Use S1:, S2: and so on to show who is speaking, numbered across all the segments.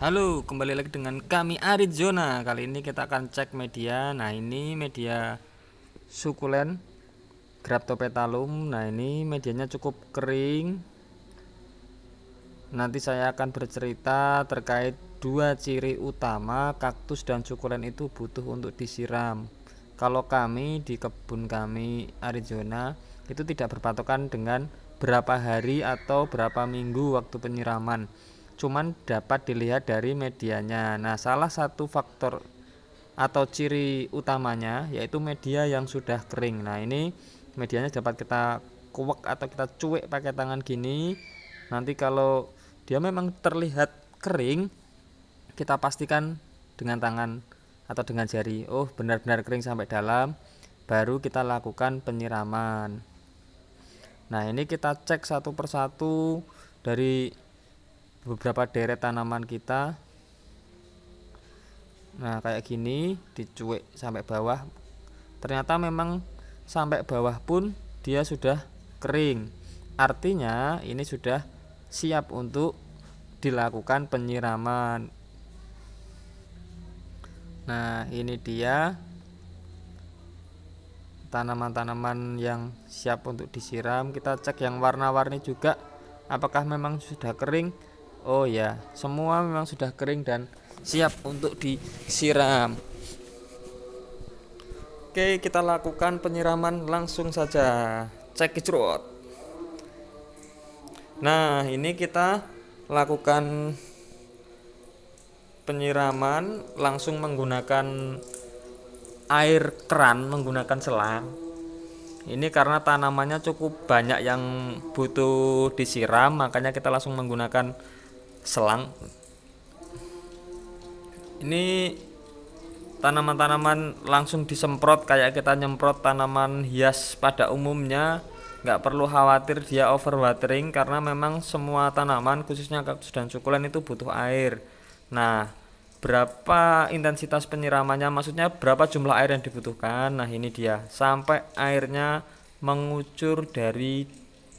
S1: Halo, kembali lagi dengan kami Arizona. Kali ini kita akan cek media. Nah, ini media sukulen Graptopetalum. Nah, ini medianya cukup kering. Nanti saya akan bercerita terkait dua ciri utama kaktus dan sukulen itu butuh untuk disiram. Kalau kami di kebun kami Arizona itu tidak berpatokan dengan berapa hari atau berapa minggu waktu penyiraman cuman dapat dilihat dari medianya. Nah, salah satu faktor atau ciri utamanya yaitu media yang sudah kering. Nah, ini medianya dapat kita kuek atau kita cuek pakai tangan gini. Nanti kalau dia memang terlihat kering, kita pastikan dengan tangan atau dengan jari. Oh, benar-benar kering sampai dalam, baru kita lakukan penyiraman. Nah, ini kita cek satu persatu dari beberapa deret tanaman kita nah kayak gini dicuek sampai bawah ternyata memang sampai bawah pun dia sudah kering artinya ini sudah siap untuk dilakukan penyiraman nah ini dia tanaman-tanaman yang siap untuk disiram kita cek yang warna-warni juga apakah memang sudah kering Oh ya, semua memang sudah kering dan siap untuk disiram. Oke, kita lakukan penyiraman langsung saja. Cek kicrut. Nah, ini kita lakukan penyiraman langsung menggunakan air keran menggunakan selang. Ini karena tanamannya cukup banyak yang butuh disiram, makanya kita langsung menggunakan selang ini tanaman-tanaman langsung disemprot kayak kita nyemprot tanaman hias pada umumnya nggak perlu khawatir dia overwatering karena memang semua tanaman khususnya kaktus dan sukulen itu butuh air nah berapa intensitas penyiramannya maksudnya berapa jumlah air yang dibutuhkan nah ini dia sampai airnya mengucur dari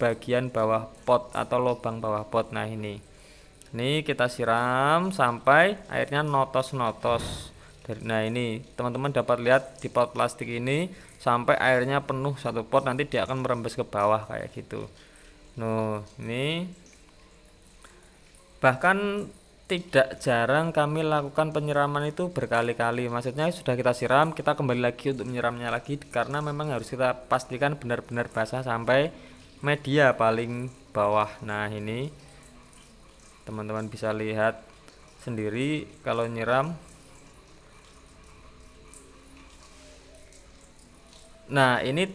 S1: bagian bawah pot atau lubang bawah pot nah ini ini kita siram sampai airnya notos-notos. Nah ini teman-teman dapat lihat di pot plastik ini sampai airnya penuh satu pot nanti dia akan merembes ke bawah kayak gitu. Nuh ini bahkan tidak jarang kami lakukan penyiraman itu berkali-kali maksudnya sudah kita siram kita kembali lagi untuk menyiramnya lagi karena memang harus kita pastikan benar-benar basah sampai media paling bawah nah ini teman-teman bisa lihat sendiri kalau nyiram nah ini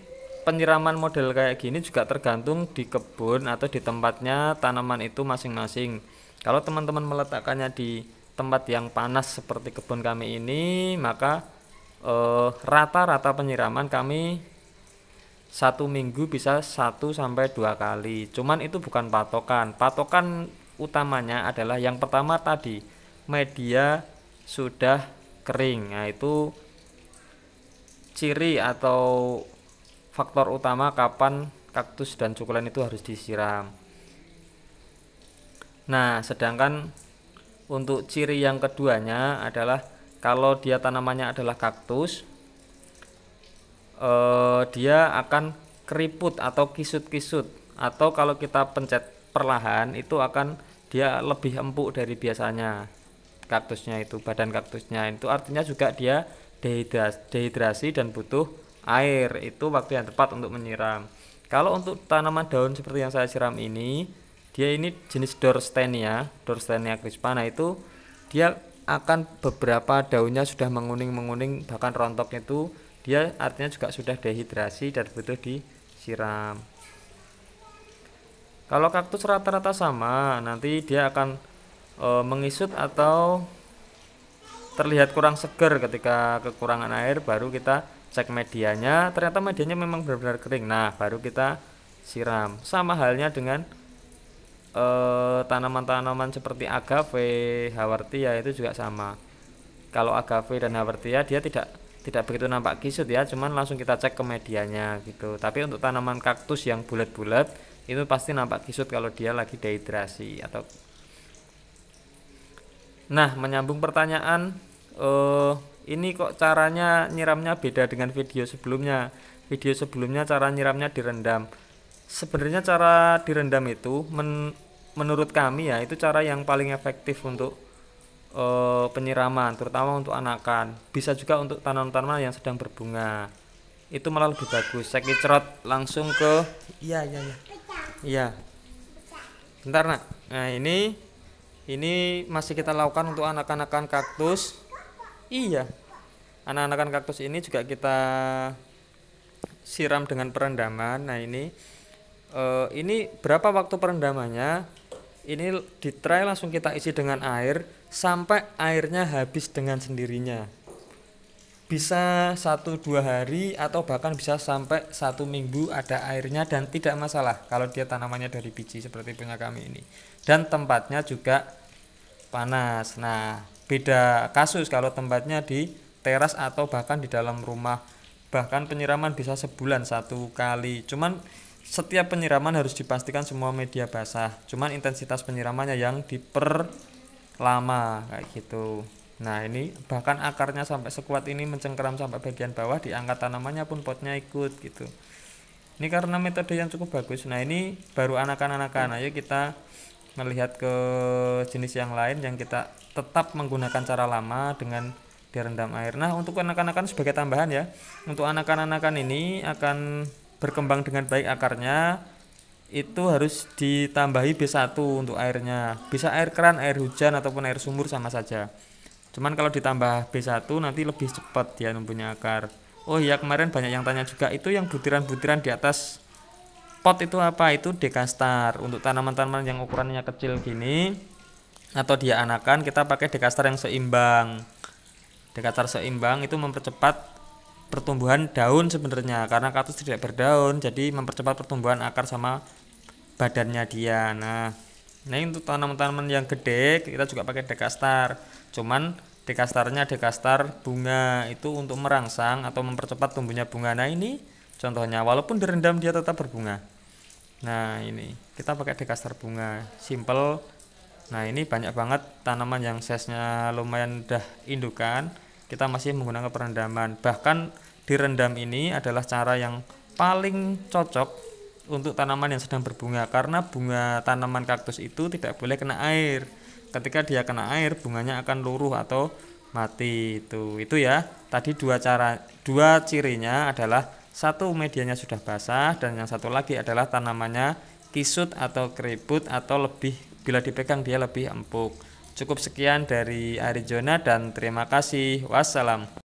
S1: penyiraman model kayak gini juga tergantung di kebun atau di tempatnya tanaman itu masing-masing kalau teman-teman meletakkannya di tempat yang panas seperti kebun kami ini maka eh, rata-rata e, penyiraman kami satu minggu bisa satu sampai dua kali cuman itu bukan patokan patokan utamanya adalah yang pertama tadi media sudah kering. Nah, itu ciri atau faktor utama kapan kaktus dan cukulen itu harus disiram. Nah, sedangkan untuk ciri yang keduanya adalah kalau dia tanamannya adalah kaktus eh, dia akan keriput atau kisut-kisut atau kalau kita pencet perlahan itu akan dia lebih empuk dari biasanya kaktusnya itu badan kaktusnya itu artinya juga dia dehidrasi, dan butuh air itu waktu yang tepat untuk menyiram kalau untuk tanaman daun seperti yang saya siram ini dia ini jenis dorstenia dorstenia crispana itu dia akan beberapa daunnya sudah menguning menguning bahkan rontoknya itu dia artinya juga sudah dehidrasi dan butuh disiram kalau kaktus rata-rata sama, nanti dia akan e, mengisut atau terlihat kurang segar ketika kekurangan air, baru kita cek medianya. Ternyata medianya memang benar-benar kering. Nah, baru kita siram. Sama halnya dengan e, tanaman-tanaman e, seperti agave, hawartia itu juga sama. Kalau agave dan hawartia dia tidak tidak begitu nampak kisut ya, cuman langsung kita cek ke medianya gitu. Tapi untuk tanaman kaktus yang bulat-bulat itu pasti nampak kisut kalau dia lagi dehidrasi atau Nah, menyambung pertanyaan, eh, ini kok caranya nyiramnya beda dengan video sebelumnya. Video sebelumnya cara nyiramnya direndam. Sebenarnya cara direndam itu men, menurut kami ya itu cara yang paling efektif untuk eh, penyiraman, terutama untuk anakan. Bisa juga untuk tanaman-tanaman yang sedang berbunga. Itu malah lebih bagus. Saya cerot langsung ke. Iya iya iya. Iya. Bentar nak. Nah ini ini masih kita lakukan untuk anak-anakan kaktus. Iya. Anak-anakan kaktus ini juga kita siram dengan perendaman. Nah ini eh, ini berapa waktu perendamannya? Ini di tray langsung kita isi dengan air sampai airnya habis dengan sendirinya bisa satu dua hari atau bahkan bisa sampai satu minggu ada airnya dan tidak masalah kalau dia tanamannya dari biji seperti punya kami ini dan tempatnya juga panas nah beda kasus kalau tempatnya di teras atau bahkan di dalam rumah bahkan penyiraman bisa sebulan satu kali cuman setiap penyiraman harus dipastikan semua media basah cuman intensitas penyiramannya yang diperlama kayak gitu Nah ini bahkan akarnya sampai sekuat ini mencengkeram sampai bagian bawah diangkat tanamannya pun potnya ikut gitu. Ini karena metode yang cukup bagus. Nah ini baru anakan-anakan. Ayo kita melihat ke jenis yang lain yang kita tetap menggunakan cara lama dengan direndam air. Nah untuk anakan-anakan sebagai tambahan ya. Untuk anakan-anakan ini akan berkembang dengan baik akarnya itu harus ditambahi B1 untuk airnya. Bisa air keran, air hujan ataupun air sumur sama saja cuman kalau ditambah B1 nanti lebih cepat dia mempunyai akar oh iya kemarin banyak yang tanya juga itu yang butiran-butiran di atas pot itu apa itu dekastar untuk tanaman-tanaman yang ukurannya kecil gini atau dia anakan kita pakai dekastar yang seimbang dekastar seimbang itu mempercepat pertumbuhan daun sebenarnya karena kaktus tidak berdaun jadi mempercepat pertumbuhan akar sama badannya dia nah ini untuk tanaman-tanaman yang gede kita juga pakai dekastar. Cuman Dekastarnya dekastar bunga itu untuk merangsang atau mempercepat tumbuhnya bunga. Nah ini contohnya walaupun direndam dia tetap berbunga. Nah ini kita pakai dekastar bunga simple. Nah ini banyak banget tanaman yang size lumayan dah indukan. Kita masih menggunakan perendaman. Bahkan direndam ini adalah cara yang paling cocok untuk tanaman yang sedang berbunga karena bunga tanaman kaktus itu tidak boleh kena air ketika dia kena air bunganya akan luruh atau mati itu itu ya tadi dua cara dua cirinya adalah satu medianya sudah basah dan yang satu lagi adalah tanamannya kisut atau keriput atau lebih bila dipegang dia lebih empuk cukup sekian dari Arizona dan terima kasih wassalam